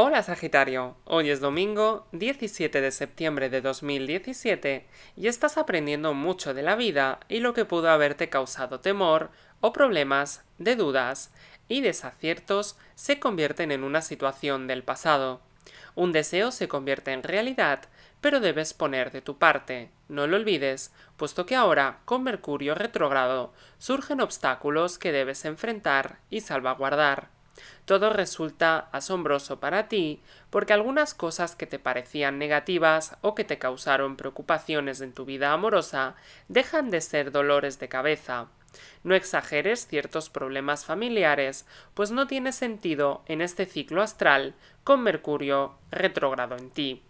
Hola Sagitario, hoy es domingo 17 de septiembre de 2017 y estás aprendiendo mucho de la vida y lo que pudo haberte causado temor o problemas de dudas y desaciertos se convierten en una situación del pasado. Un deseo se convierte en realidad, pero debes poner de tu parte. No lo olvides, puesto que ahora, con Mercurio retrógrado, surgen obstáculos que debes enfrentar y salvaguardar. Todo resulta asombroso para ti porque algunas cosas que te parecían negativas o que te causaron preocupaciones en tu vida amorosa dejan de ser dolores de cabeza. No exageres ciertos problemas familiares, pues no tiene sentido en este ciclo astral con Mercurio retrógrado en ti.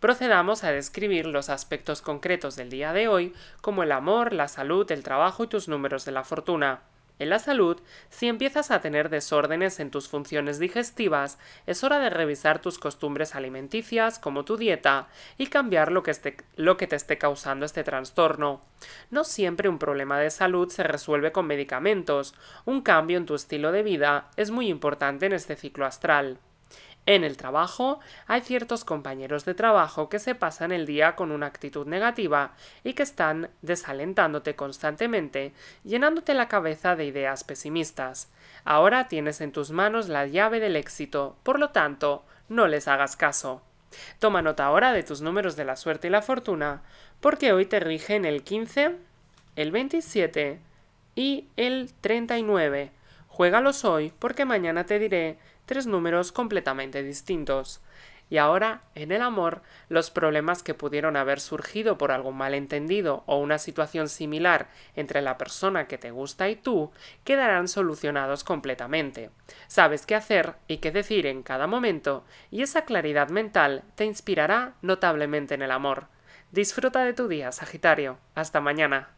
Procedamos a describir los aspectos concretos del día de hoy, como el amor, la salud, el trabajo y tus números de la fortuna. En la salud, si empiezas a tener desórdenes en tus funciones digestivas, es hora de revisar tus costumbres alimenticias, como tu dieta, y cambiar lo que, lo que te esté causando este trastorno. No siempre un problema de salud se resuelve con medicamentos. Un cambio en tu estilo de vida es muy importante en este ciclo astral. En el trabajo, hay ciertos compañeros de trabajo que se pasan el día con una actitud negativa y que están desalentándote constantemente, llenándote la cabeza de ideas pesimistas. Ahora tienes en tus manos la llave del éxito, por lo tanto, no les hagas caso. Toma nota ahora de tus números de la suerte y la fortuna, porque hoy te rigen el 15, el 27 y el 39 Juégalos hoy porque mañana te diré tres números completamente distintos. Y ahora, en el amor, los problemas que pudieron haber surgido por algún malentendido o una situación similar entre la persona que te gusta y tú quedarán solucionados completamente. Sabes qué hacer y qué decir en cada momento, y esa claridad mental te inspirará notablemente en el amor. Disfruta de tu día, Sagitario. Hasta mañana.